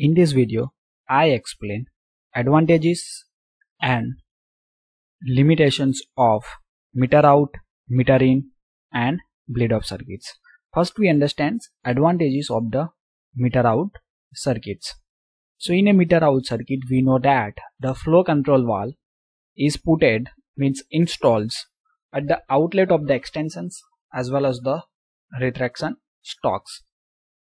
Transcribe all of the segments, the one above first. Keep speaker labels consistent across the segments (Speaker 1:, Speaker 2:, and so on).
Speaker 1: In this video, I explain advantages and limitations of meter out, meter in and bleed off circuits. First we understand advantages of the meter out circuits. So in a meter out circuit we know that the flow control valve is putted means installs at the outlet of the extensions as well as the retraction stocks.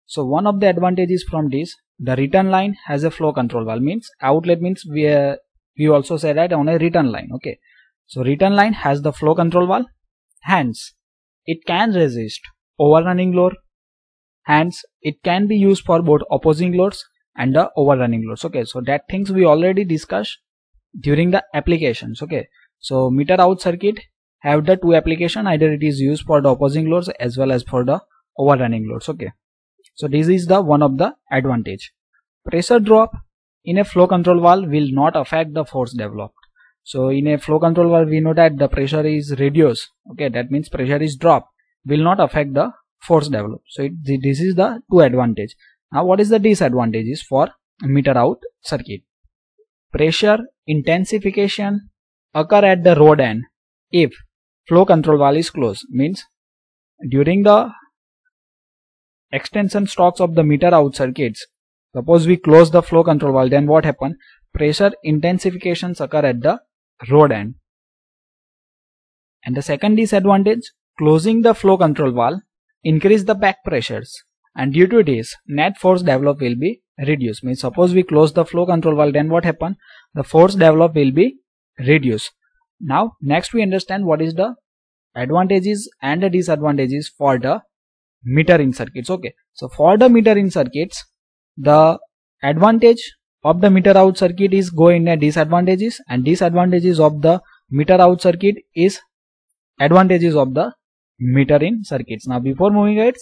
Speaker 1: So one of the advantages from this the return line has a flow control valve means outlet means we uh, we also say that on a return line okay so return line has the flow control valve hence it can resist overrunning load hence it can be used for both opposing loads and the overrunning loads okay so that things we already discussed during the applications okay so meter out circuit have the two application either it is used for the opposing loads as well as for the overrunning loads okay so this is the one of the advantage. Pressure drop in a flow control valve will not affect the force developed. So in a flow control valve we know that the pressure is reduced. Okay, that means pressure is dropped will not affect the force developed. So it, this is the two advantage. Now what is the disadvantages for meter out circuit? Pressure intensification occur at the rod end if flow control valve is closed means during the extension stocks of the meter out circuits. Suppose we close the flow control valve, then what happen? Pressure intensifications occur at the rod end. And the second disadvantage, closing the flow control valve increase the back pressures and due to this net force developed will be reduced. Means suppose we close the flow control valve then what happen? The force developed will be reduced. Now next we understand what is the advantages and the disadvantages for the metering circuits okay so for the metering circuits the advantage of the meter out circuit is go in a disadvantages and disadvantages of the meter out circuit is advantages of the meter in circuits now before moving ahead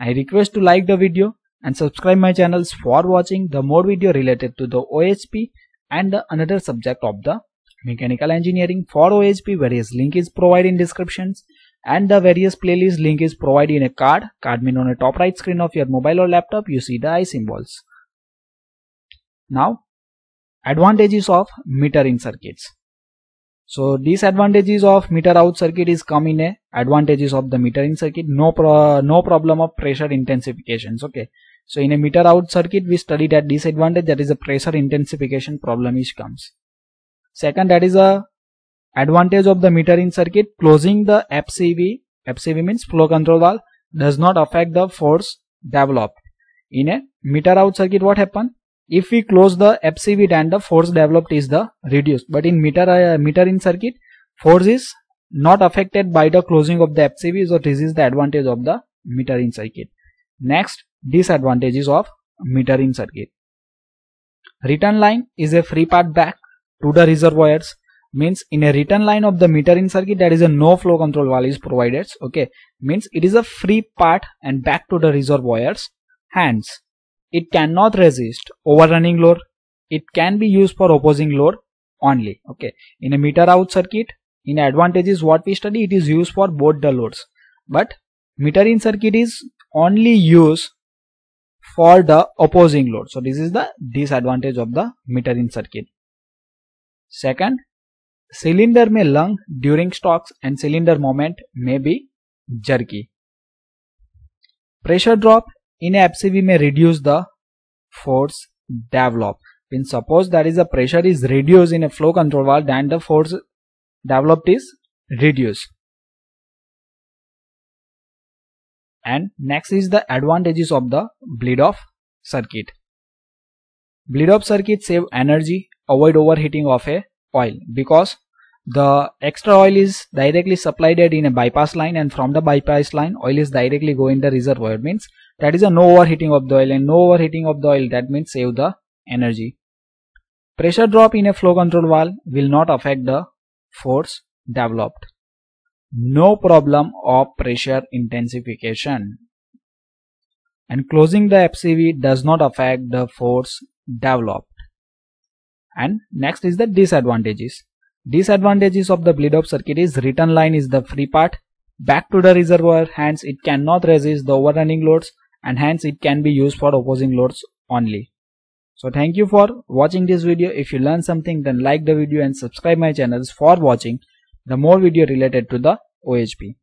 Speaker 1: i request to like the video and subscribe my channels for watching the more video related to the ohp and the another subject of the mechanical engineering for ohp various link is provided in descriptions and the various playlist link is provided in a card. Card mean on the top right screen of your mobile or laptop you see the eye symbols. Now advantages of metering circuits. So disadvantages of meter out circuit is come in a advantages of the metering circuit no pro, no problem of pressure intensifications okay. So in a meter out circuit we studied at disadvantage that is a pressure intensification problem which comes. Second that is a Advantage of the meter in circuit closing the FCV, FCV means flow control valve, does not affect the force developed. In a meter out circuit what happen? If we close the FCV then the force developed is the reduced. But in meter, uh, meter in circuit, force is not affected by the closing of the FCV so this is the advantage of the meter in circuit. Next, disadvantages of meter in circuit. Return line is a free path back to the reservoirs means in a return line of the meter in circuit there is a no flow control valve is provided okay means it is a free part and back to the reservoirs hence it cannot resist overrunning load it can be used for opposing load only okay in a meter out circuit in advantages what we study it is used for both the loads but meter in circuit is only used for the opposing load so this is the disadvantage of the meter in circuit second Cylinder may lung during stocks and cylinder moment may be jerky. Pressure drop in FCV may reduce the force developed. When suppose that is the pressure is reduced in a flow control valve then the force developed is reduced. And next is the advantages of the bleed off circuit. Bleed off circuit save energy, avoid overheating of a oil because the extra oil is directly supplied in a bypass line and from the bypass line oil is directly going the reservoir means that is a no overheating of the oil and no overheating of the oil that means save the energy pressure drop in a flow control valve will not affect the force developed no problem of pressure intensification and closing the FCV does not affect the force developed and next is the disadvantages disadvantages of the bleed off circuit is return line is the free part back to the reservoir hence it cannot resist the overrunning loads and hence it can be used for opposing loads only so thank you for watching this video if you learned something then like the video and subscribe my channels for watching the more video related to the ohp